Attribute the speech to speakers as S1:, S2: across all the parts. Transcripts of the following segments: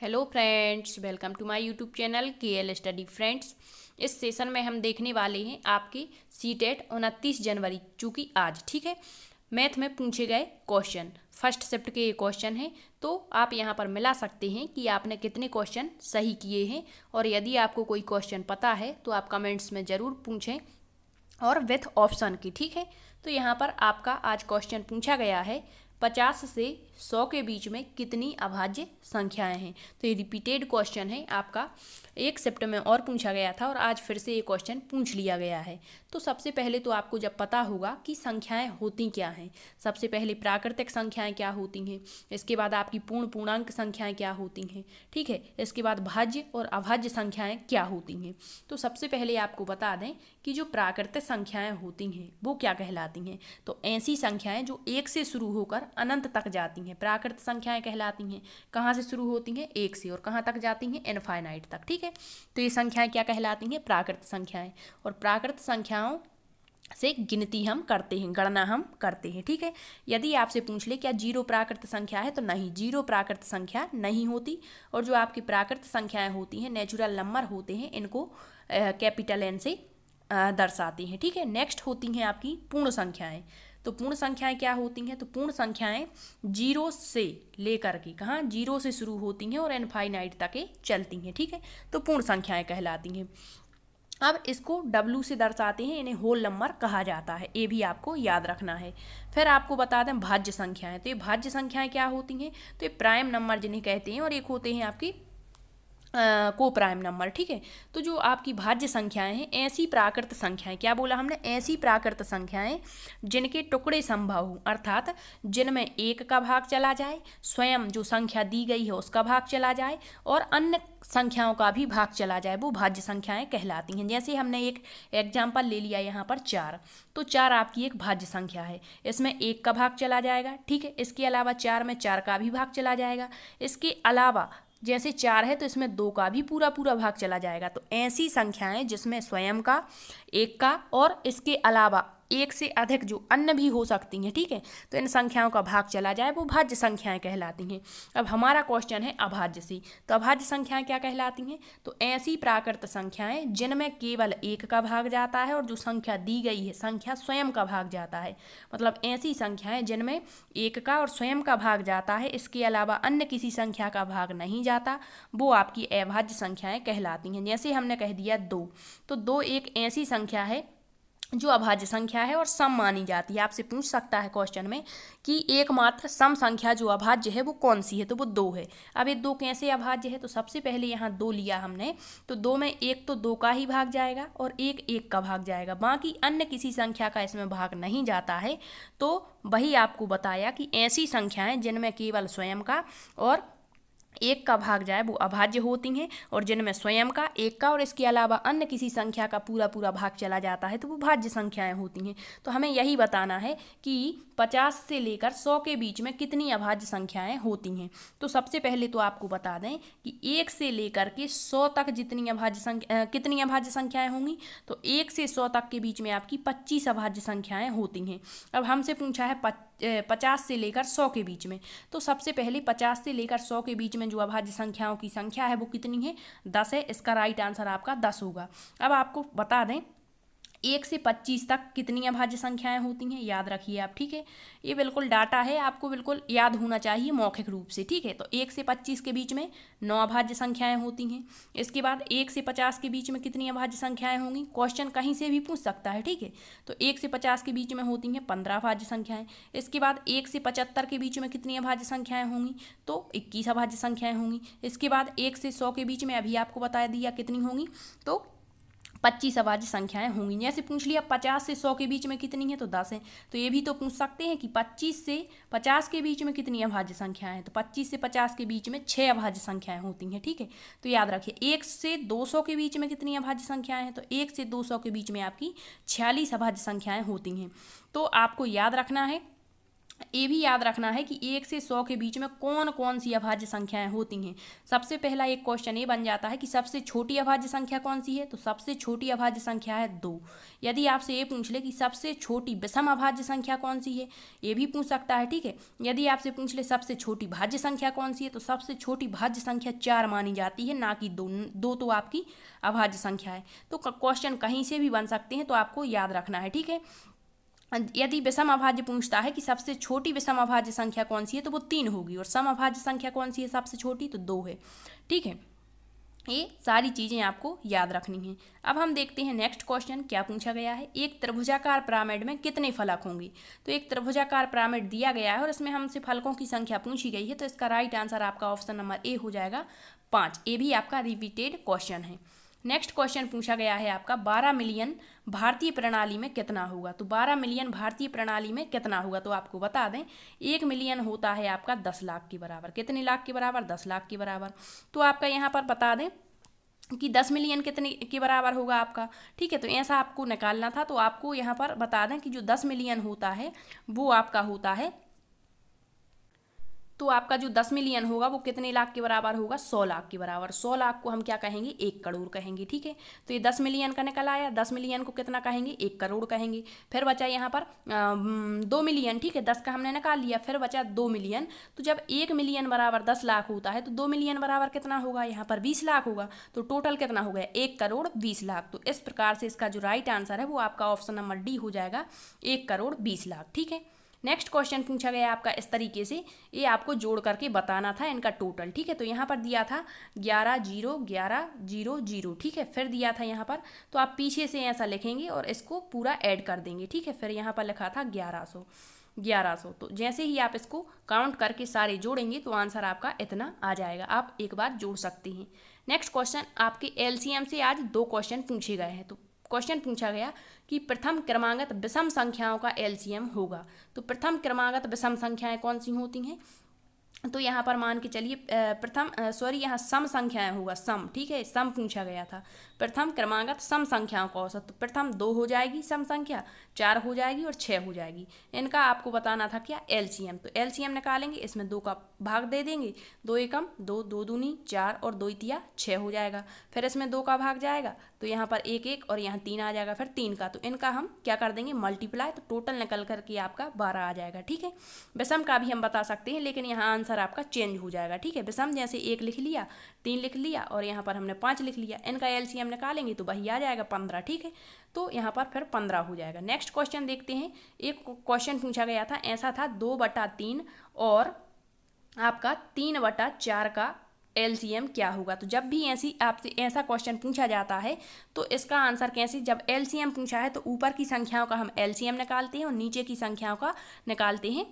S1: hello friends welcome to my YouTube channel K L study friends इस session में हम देखने वाले हैं आपकी सी टेट उनतीस जनवरी चूँकि आज ठीक है मैथ में पूछे गए क्वेश्चन फर्स्ट सेप्ट के ये क्वेश्चन हैं तो आप यहाँ पर मिला सकते हैं कि आपने कितने क्वेश्चन सही किए हैं और यदि आपको कोई क्वेश्चन पता है तो आप कमेंट्स में ज़रूर पूछें और विथ ऑप्शन की ठीक है तो यहाँ पर आपका आज क्वेश्चन पूछा गया है पचास से सौ के बीच में कितनी अभाज्य संख्याएं हैं तो ये रिपीटेड क्वेश्चन है आपका एक सेप्ट में और पूछा गया था और आज फिर से ये क्वेश्चन पूछ लिया गया है तो सबसे पहले तो आपको जब पता होगा कि संख्याएं होती क्या हैं सबसे पहले प्राकृतिक संख्याएं क्या होती हैं इसके बाद आपकी पूर्ण पूर्णांक संख्याएं क्या होती हैं ठीक है इसके बाद भाज्य और अभाज्य संख्याएं क्या होती हैं तो सबसे पहले आपको बता दें कि जो प्राकृतिक संख्याएं होती हैं वो क्या कहलाती हैं तो ऐसी संख्याएं जो एक से शुरू होकर अनंत तक जाती हैं प्राकृतिक संख्याएं कहलाती हैं कहाँ से शुरू होती हैं एक से और कहाँ तक जाती हैं इनफाइनाइट तक ठीक है तो ये संख्याएं क्या कहलाती हैं प्राकृतिक संख्याएं और प्राकृतिक संख्याओं संख्याओं से गिनती हम करते हैं गणना हम करते हैं ठीक है यदि आपसे पूछ ले क्या जीरो प्राकृत संख्या है तो नहीं जीरो प्राकृत संख्या नहीं होती और जो आपकी प्राकृत संख्याएं होती हैं नेचुरल नंबर होते हैं इनको कैपिटल एन से दर्शाती हैं ठीक है नेक्स्ट होती हैं आपकी पूर्ण संख्याएं तो पूर्ण संख्याएं क्या होती हैं तो पूर्ण संख्याएं जीरो से लेकर के कहाँ जीरो से शुरू होती हैं और एनफाइनाइट तक चलती हैं ठीक है तो पूर्ण संख्याएं कहलाती हैं अब इसको W से दर्शाते हैं इन्हें होल नंबर कहा जाता है ये भी आपको याद रखना है फिर आपको बता दें भाज्य संख्याएं तो ये भाज्य संख्याएं क्या होती हैं तो ये प्राइम नंबर जिन्हें कहते हैं और एक होते हैं आपकी को प्राइम नंबर ठीक है तो जो आपकी भाज्य संख्याएं हैं ऐसी प्राकृत संख्याएं क्या बोला हमने ऐसी प्राकृत संख्याएं जिनके टुकड़े संभव हों अर्थात जिनमें एक का भाग चला जाए स्वयं जो संख्या दी गई है उसका भाग चला जाए और अन्य संख्याओं का भी भाग चला जाए वो भाज्य संख्याएं कहलाती हैं जैसे हमने एक एग्जाम्पल ले लिया यहाँ पर चार तो चार आपकी एक भाज्य संख्या है इसमें एक का भाग चला जाएगा ठीक है इसके अलावा चार में चार का भी भाग चला जाएगा इसके अलावा जैसे चार है तो इसमें दो का भी पूरा पूरा भाग चला जाएगा तो ऐसी संख्याएं जिसमें स्वयं का एक का और इसके अलावा एक से अधिक जो अन्य भी हो सकती हैं ठीक है तो इन संख्याओं का भाग चला जाए वो भाज्य संख्याएं कहलाती हैं अब हमारा क्वेश्चन है अभाज्य सी तो अभाज्य संख्याएं क्या कहलाती हैं तो ऐसी प्राकृत संख्याएं जिनमें केवल एक का भाग जाता है और जो संख्या दी गई है संख्या स्वयं का भाग जाता है मतलब ऐसी संख्याएं जिनमें एक का और स्वयं का भाग जाता है इसके अलावा अन्य किसी संख्या का भाग नहीं जाता वो आपकी अभाज्य संख्याएं कहलाती हैं जैसे हमने कह दिया दो तो दो एक ऐसी संख्या है जो अभाज्य संख्या है और सम मानी जाती है आपसे पूछ सकता है क्वेश्चन में कि एकमात्र सम संख्या जो अभाज्य है वो कौन सी है तो वो दो है अब ये दो कैसे अभाज्य है तो सबसे पहले यहाँ दो लिया हमने तो दो में एक तो दो का ही भाग जाएगा और एक एक का भाग जाएगा बाकी अन्य किसी संख्या का इसमें भाग नहीं जाता है तो वही आपको बताया कि ऐसी संख्याएं जिनमें केवल स्वयं का और एक का भाग जाए वो अभाज्य होती हैं और जिनमें स्वयं का एक का और इसके अलावा अन्य किसी संख्या का पूरा पूरा भाग चला जाता है तो वो भाज्य संख्याएं होती हैं तो हमें यही बताना है कि पचास से लेकर सौ के बीच में कितनी अभाज्य संख्याएं होती हैं तो सबसे पहले तो आपको बता दें कि एक से लेकर के सौ तक जितनी अभाज्य संख्या कितनी अभाज्य संख्याएँ होंगी तो एक से सौ तक के बीच में आपकी पच्चीस अभाज्य संख्याएँ होती हैं अब हमसे पूछा है पच्चीस पचास से लेकर सौ के बीच में तो सबसे पहले पचास से लेकर सौ के बीच में जो अभाज्य संख्याओं की संख्या है वो कितनी है दस है इसका राइट आंसर आपका दस होगा अब आपको बता दें एक से पच्चीस तक कितनी अभाज्य संख्याएं होती हैं याद रखिए आप ठीक है ये बिल्कुल डाटा है आपको बिल्कुल याद होना चाहिए मौखिक रूप से ठीक है तो एक से पच्चीस के बीच में नौ अभाज्य संख्याएं होती हैं इसके बाद एक से पचास के बीच में कितनी अभाज्य संख्याएं होंगी क्वेश्चन कहीं से भी पूछ सकता है ठीक है तो एक से पचास के बीच में होती हैं पंद्रह अभाज्य संख्याएं इसके बाद एक से पचहत्तर के बीच में कितनी अभाज्य संख्याएं होंगी तो इक्कीस अभाज्य संख्याएं होंगी इसके बाद एक से सौ के बीच में अभी आपको बता दिया कितनी होंगी तो पच्चीस अभाज्य संख्याएं होंगी जैसे पूछ लिया पचास से सौ के बीच में कितनी है तो दस है तो ये भी तो पूछ सकते हैं कि पच्चीस से पचास के बीच में कितनी अभाज्य संख्याएं हैं तो पच्चीस से पचास के बीच में छः अभाज्य संख्याएं होती हैं ठीक है तो याद रखिए एक से दो सौ के बीच में कितनी अभाज्य संख्याएं हैं तो एक से दो सौ के बीच में आपकी छियालीस अभाज्य संख्याएँ होती हैं तो आपको याद रखना है ये भी याद रखना है कि एक से सौ के बीच में कौन कौन सी अभाज्य संख्याएं होती हैं सबसे पहला एक क्वेश्चन ये बन जाता है कि सबसे छोटी अभाज्य संख्या कौन सी है तो सबसे छोटी अभाज्य संख्या है दो यदि आपसे ये पूछ ले कि सबसे छोटी विषम अभाज्य संख्या कौन सी है ये भी पूछ सकता है ठीक है यदि आपसे पूछ ले सबसे छोटी भाज्य संख्या कौन सी है तो सबसे छोटी भाज्य संख्या चार मानी जाती है ना कि दो दो तो आपकी अभाज्य संख्या है तो क्वेश्चन कहीं से भी बन सकते हैं तो आपको याद रखना है ठीक है यदि विषम अभाज्य पूछता है कि सबसे छोटी विषम अभाज्य संख्या कौन सी है तो वो तीन होगी और सम अभाज्य संख्या कौन सी है सबसे छोटी तो दो है ठीक है ये सारी चीज़ें आपको याद रखनी हैं अब हम देखते हैं नेक्स्ट क्वेश्चन क्या पूछा गया है एक त्रिभुजाकार पिरामिड में कितने फलक होंगे तो एक त्रिभुजाकार पिरामिड दिया गया है और इसमें हमसे फलकों की संख्या पूछी गई है तो इसका राइट आंसर आपका ऑप्शन नंबर ए हो जाएगा पाँच ए भी आपका रिपीटेड क्वेश्चन है नेक्स्ट क्वेश्चन पूछा गया है आपका बारह मिलियन भारतीय प्रणाली में कितना होगा तो बारह मिलियन भारतीय प्रणाली में कितना होगा तो आपको बता दें एक मिलियन होता है आपका दस लाख के बराबर कितने लाख के बराबर दस लाख के बराबर तो आपका यहाँ पर बता दें कि दस मिलियन कितने के बराबर होगा आपका ठीक है तो ऐसा आपको निकालना था तो आपको यहाँ पर बता दें कि जो दस मिलियन होता है वो आपका होता है तो आपका जो दस मिलियन होगा वो कितने लाख के बराबर होगा सौ लाख के बराबर सौ लाख को हम क्या कहेंगे एक करोड़ कहेंगे ठीक है तो ये दस मिलियन का निकल आया दस मिलियन को कितना कहेंगे एक करोड़ कहेंगे फिर बचा यहाँ पर दो मिलियन ठीक है दस का हमने निकाल लिया फिर बचा दो मिलियन तो जब एक मिलियन बराबर दस लाख होता है तो दो मिलियन बराबर कितना होगा यहाँ पर बीस लाख होगा तो टोटल कितना हो गया एक करोड़ बीस लाख तो इस प्रकार से इसका जो राइट आंसर है वो आपका ऑप्शन नंबर डी हो जाएगा एक करोड़ बीस लाख ठीक है नेक्स्ट क्वेश्चन पूछा गया आपका इस तरीके से ये आपको जोड़ करके बताना था इनका टोटल ठीक है तो यहाँ पर दिया था ग्यारह जीरो ग्यारह जीरो जीरो ठीक है फिर दिया था यहाँ पर तो आप पीछे से ऐसा लिखेंगे और इसको पूरा ऐड कर देंगे ठीक है फिर यहाँ पर लिखा था ग्यारह सौ ग्यारह सौ तो जैसे ही आप इसको काउंट करके सारे जोड़ेंगे तो आंसर आपका इतना आ जाएगा आप एक बार जोड़ सकते हैं नेक्स्ट क्वेश्चन आपके एलसीएम से आज दो क्वेश्चन पूछे गए हैं तो क्वेश्चन पूछा गया कि प्रथम क्रमागत विषम संख्याओं का एलसीएम होगा तो प्रथम क्रमागत विषम संख्याएं कौन सी होती हैं तो यहाँ पर मान के चलिए प्रथम सॉरी यहाँ सम संख्याएं होगा सम ठीक है सम पूछा गया था प्रथम क्रमागत तो सम संख्याओं का औसत तो प्रथम दो हो जाएगी सम संख्या चार हो जाएगी और छः हो जाएगी इनका आपको बताना था क्या एल तो एल निकालेंगे इसमें दो का भाग दे देंगे दो एकम दो दो दूनी चार और दो इतिया छः हो जाएगा फिर इसमें दो का भाग जाएगा तो यहाँ पर एक एक और यहाँ तीन आ जाएगा फिर तीन का तो इनका हम क्या कर देंगे मल्टीप्लाई तो टोटल निकल करके आपका बारह आ जाएगा ठीक है विषम का भी हम बता सकते हैं लेकिन यहाँ आंसर आपका चेंज हो जाएगा ठीक है विषम जैसे एक लिख लिया तीन लिख लिया और यहाँ पर हमने पाँच लिख लिया इनका एल हम निकालेंगे तो वही आ जाएगा पंद्रह ठीक है तो यहाँ पर फिर पंद्रह हो जाएगा नेक्स्ट क्वेश्चन देखते हैं एक क्वेश्चन पूछा गया था ऐसा था दो बटा तीन और आपका तीन बटा चार का एलसीएम क्या होगा तो जब भी ऐसी आपसे ऐसा क्वेश्चन पूछा जाता है तो इसका आंसर कैसे जब एलसीएम पूछा है तो ऊपर की संख्याओं का हम एलसीएम निकालते हैं और नीचे की संख्याओं का निकालते हैं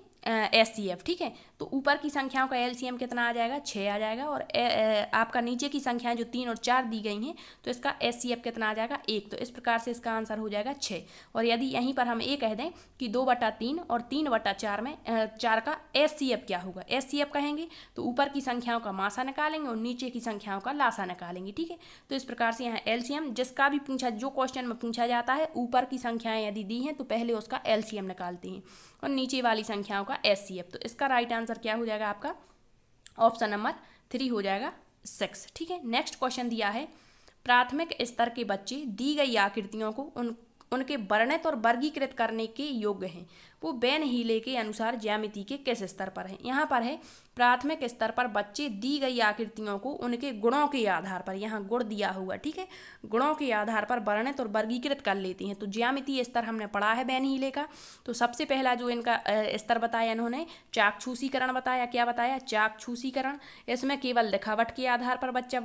S1: एस सी एफ ठीक है तो ऊपर की संख्याओं का एलसीएम कितना आ जाएगा छः आ जाएगा और ए, ए, आपका नीचे की संख्याएं जो तीन और चार दी गई हैं तो इसका एस कितना आ जाएगा एक तो इस प्रकार से इसका आंसर हो जाएगा छः और यदि यहीं पर हम ये कह दें कि दो बटा तीन और तीन बटा चार में चार का एस क्या होगा एस कहेंगे तो ऊपर की संख्याओं का मासा निकालेंगे और नीचे की संख्याओं का लासा निकालेंगे ठीक है तो इस प्रकार से यहाँ एल जिसका भी पूछा जो क्वेश्चन में पूछा जाता है ऊपर की संख्याएं यदि दी हैं तो पहले उसका एल निकालते हैं और नीचे वाली संख्याओं का एस तो इसका राइट आंसर आंसर क्या हो जाएगा आपका ऑप्शन नंबर थ्री हो जाएगा सिक्स ठीक है नेक्स्ट क्वेश्चन दिया है प्राथमिक स्तर के बच्चे दी गई आकृतियों को उन उनके वर्णित और वर्गीकृत करने के योग्य हैं वो बैन हीले के अनुसार ज्यामिति के किस स्तर पर है यहाँ पर है प्राथमिक स्तर पर बच्चे दी गई आकृतियों को उनके गुणों के आधार पर यहाँ गुण दिया हुआ ठीक है गुणों के आधार पर वर्णित और वर्गीकृत कर लेती हैं तो ज्यामिति स्तर हमने पढ़ा है बैन हीले का तो सबसे पहला जो इनका स्तर बताया इन्होंने चाकछूसीकरण बताया क्या बताया चाकछूसीकरण इसमें केवल लिखावट के आधार पर बच्चा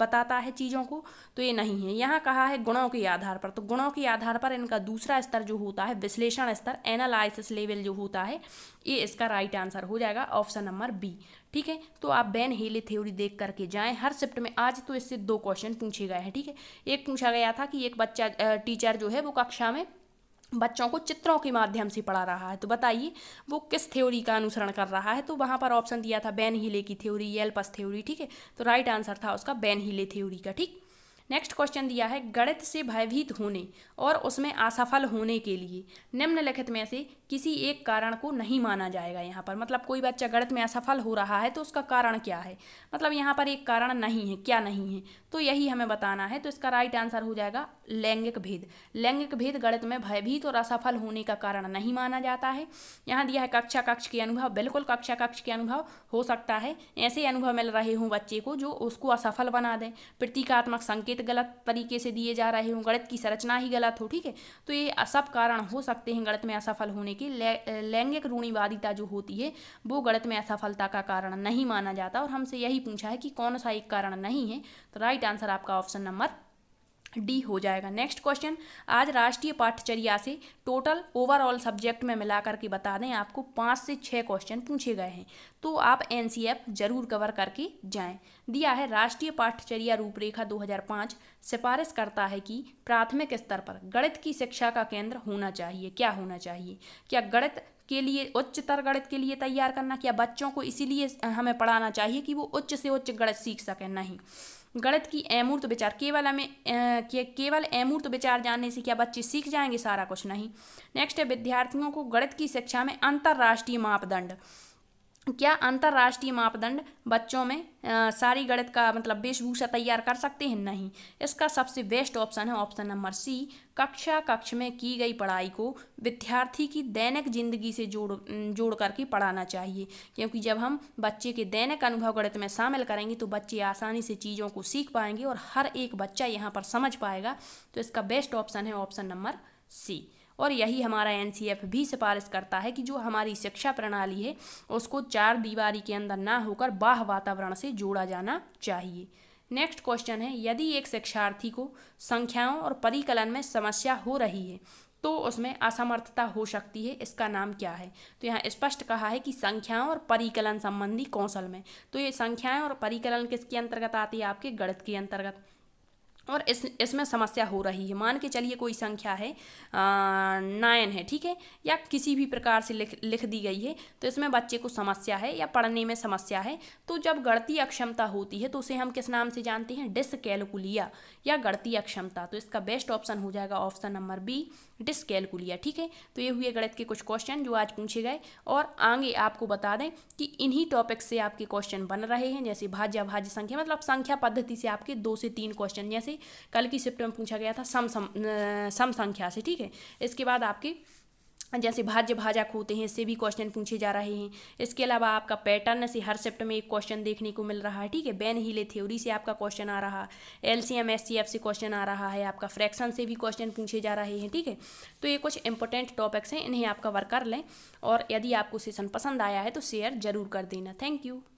S1: बताता है चीज़ों को तो ये नहीं है यहाँ कहा है गुणों के आधार पर तो गुणों के आधार पर इनका दूसरा स्तर जो होता है विश्लेषण स्तर एनालाइज क्राइसिस लेवल जो होता है ये इसका राइट आंसर हो जाएगा ऑप्शन नंबर बी ठीक है तो आप बैन हेले थ्योरी देख करके जाएं हर शिफ्ट में आज तो इससे दो क्वेश्चन पूछे गए हैं ठीक है एक पूछा गया था कि एक बच्चा टीचर जो है वो कक्षा में बच्चों को चित्रों के माध्यम से पढ़ा रहा है तो बताइए वो किस थ्योरी का अनुसरण कर रहा है तो वहाँ पर ऑप्शन दिया था बैन हीले की थ्योरी एल्पस थ्योरी ठीक है तो राइट आंसर था उसका बैन हीले थ्योरी का ठीक नेक्स्ट क्वेश्चन दिया है गणित से भयभीत होने और उसमें असफल होने के लिए निम्नलिखित में से किसी एक कारण को नहीं माना जाएगा यहाँ पर मतलब कोई बच्चा गणित में असफल हो रहा है तो उसका कारण क्या है मतलब यहाँ पर एक कारण नहीं है क्या नहीं है तो यही हमें बताना है तो इसका राइट आंसर हो जाएगा लैंगिक भेद लैंगिक भेद गणित में भयभीत और असफल होने का कारण नहीं माना जाता है यहाँ दिया है कक्षा कक्ष के अनुभव बिल्कुल कक्षा कक्ष के अनुभव हो सकता है ऐसे अनुभव मिल रहे हों बच्चे को जो उसको असफल बना दें प्रतीकात्मक संकेत गलत तरीके से दिए जा रहे हों गणित की संरचना ही गलत हो ठीक है तो ये सब कारण हो सकते हैं गणित में असफल होने के लैंगिक रूणीवादिता जो होती है वो गणित में असफलता का कारण नहीं माना जाता और हमसे यही पूछा है कि कौन सा एक कारण नहीं है तो राइट राइट आंसर आपका ऑप्शन नंबर डी हो जाएगा नेक्स्ट क्वेश्चन आज राष्ट्रीय पाठ्यचर्या से टोटल ओवरऑल सब्जेक्ट में मिलाकर के बता दें आपको पाँच से छः क्वेश्चन पूछे गए हैं तो आप एन जरूर कवर करके जाएं दिया है राष्ट्रीय पाठ्यचर्या रूपरेखा 2005 सिफारिश करता है कि प्राथमिक स्तर पर गणित की शिक्षा का केंद्र होना चाहिए क्या होना चाहिए क्या गणित के लिए उच्चतर गणित के लिए तैयार करना क्या बच्चों को इसीलिए हमें पढ़ाना चाहिए कि वो उच्च से उच्च गणित सीख सकें नहीं गणित की अमूर्त विचार केवल हमें के, केवल अमूर्त विचार जानने से क्या बच्चे सीख जाएंगे सारा कुछ नहीं नेक्स्ट है विद्यार्थियों को गणित की शिक्षा में अंतर्राष्ट्रीय मापदंड क्या अंतर्राष्ट्रीय मापदंड बच्चों में आ, सारी गणित का मतलब वेशभूषा तैयार कर सकते हैं नहीं इसका सबसे बेस्ट ऑप्शन है ऑप्शन नंबर सी कक्षा कक्ष में की गई पढ़ाई को विद्यार्थी की दैनिक जिंदगी से जोड़ जोड़ करके पढ़ाना चाहिए क्योंकि जब हम बच्चे के दैनिक अनुभव गणित में शामिल करेंगे तो बच्चे आसानी से चीज़ों को सीख पाएंगे और हर एक बच्चा यहाँ पर समझ पाएगा तो इसका बेस्ट ऑप्शन है ऑप्शन नंबर सी और यही हमारा एन भी सिफारिश करता है कि जो हमारी शिक्षा प्रणाली है उसको चार दीवारी के अंदर ना होकर बाह वातावरण से जोड़ा जाना चाहिए नेक्स्ट क्वेश्चन है यदि एक शिक्षार्थी को संख्याओं और परिकलन में समस्या हो रही है तो उसमें असमर्थता हो सकती है इसका नाम क्या है तो यहाँ स्पष्ट कहा है कि संख्याओं और परिकलन संबंधी कौशल में तो ये संख्याएं और परिकलन किसके अंतर्गत आती है आपके गणित के अंतर्गत और इस इसमें समस्या हो रही है मान के चलिए कोई संख्या है नाइन है ठीक है या किसी भी प्रकार से लिख लिख दी गई है तो इसमें बच्चे को समस्या है या पढ़ने में समस्या है तो जब गणती अक्षमता होती है तो उसे हम किस नाम से जानते हैं डिसकैलकुलिया या गणती अक्षमता तो इसका बेस्ट ऑप्शन हो जाएगा ऑप्शन नंबर बी डिसकैलकुलिया ठीक है तो ये हुए गणित के कुछ क्वेश्चन जो आज पूछे गए और आगे आपको बता दें कि इन्हीं टॉपिक से आपके क्वेश्चन बन रहे हैं जैसे भाज्य भाज्य संख्या मतलब संख्या पद्धति से आपके दो से तीन क्वेश्चन जैसे थी कल की शिफ्ट में पूछा गया था सम सम सम संख्या से ठीक है इसके बाद आपके जैसे भाज्य भाजक होते हैं इससे भी क्वेश्चन पूछे जा रहे हैं इसके अलावा आपका पैटर्न से हर सेप्ट में एक क्वेश्चन देखने को मिल रहा है ठीक है बैन हीले थ्योरी से आपका क्वेश्चन आ रहा L C M S C F से क्वेश्चन आ रहा है आपका फ्रैक्शन से भी क्वेश्चन पूछे जा रहे हैं ठीक है तो ये कुछ इंपॉर्टेंट टॉपिक्स हैं इन्हें आपका वर्क कर लें और यदि आपको सेशन पसंद आया है तो शेयर जरूर कर देना थैंक यू